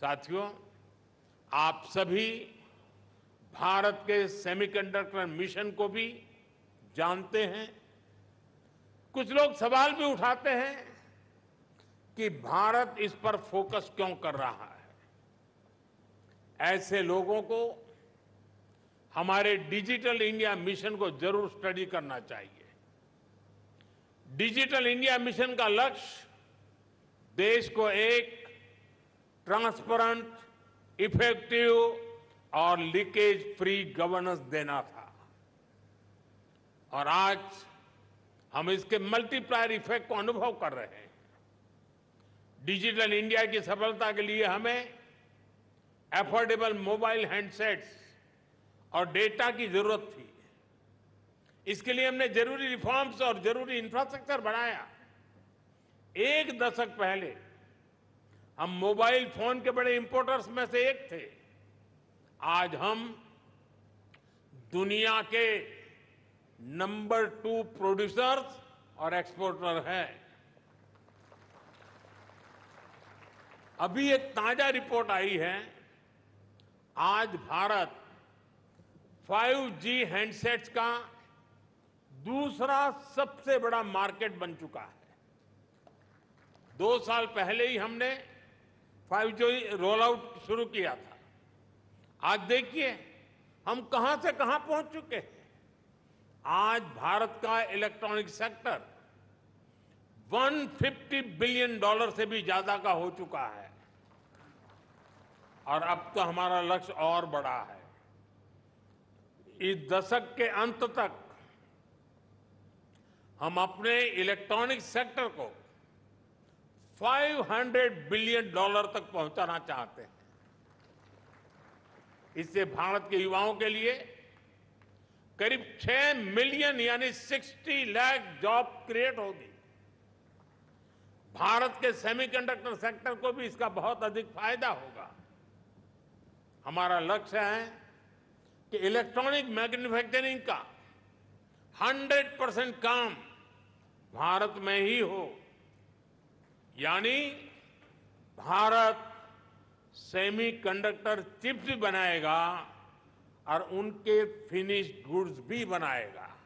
साथियों आप सभी भारत के सेमीकंडक्टर मिशन को भी जानते हैं कुछ लोग सवाल भी उठाते हैं कि भारत इस पर फोकस क्यों कर रहा है ऐसे लोगों को हमारे डिजिटल इंडिया मिशन को जरूर स्टडी करना चाहिए डिजिटल इंडिया मिशन का लक्ष्य देश को एक ट्रांसपेरेंट इफेक्टिव और लीकेज फ्री गवर्नेंस देना था और आज हम इसके मल्टीप्लायर इफेक्ट को अनुभव कर रहे हैं डिजिटल इंडिया की सफलता के लिए हमें एफोर्डेबल मोबाइल हैंडसेट्स और डेटा की जरूरत थी इसके लिए हमने जरूरी रिफॉर्म्स और जरूरी इंफ्रास्ट्रक्चर बनाया एक दशक पहले हम मोबाइल फोन के बड़े इंपोर्टर्स में से एक थे आज हम दुनिया के नंबर टू प्रोड्यूसर्स और एक्सपोर्टर हैं अभी एक ताजा रिपोर्ट आई है आज भारत 5G हैंडसेट्स का दूसरा सबसे बड़ा मार्केट बन चुका है दो साल पहले ही हमने फाइव जो रोल आउट शुरू किया था आज देखिए हम कहां से कहां पहुंच चुके हैं आज भारत का इलेक्ट्रॉनिक सेक्टर 150 बिलियन डॉलर से भी ज्यादा का हो चुका है और अब तो हमारा लक्ष्य और बड़ा है इस दशक के अंत तक हम अपने इलेक्ट्रॉनिक सेक्टर को 500 बिलियन डॉलर तक पहुंचाना चाहते हैं इससे भारत के युवाओं के लिए करीब 6 मिलियन यानी 60 लाख जॉब क्रिएट होगी भारत के सेमीकंडक्टर सेक्टर को भी इसका बहुत अधिक फायदा होगा हमारा लक्ष्य है कि इलेक्ट्रॉनिक मैन्युफैक्चरिंग का 100 परसेंट काम भारत में ही हो यानी भारत सेमीकंडक्टर चिप्स भी बनाएगा और उनके फिनिश्ड गुड्स भी बनाएगा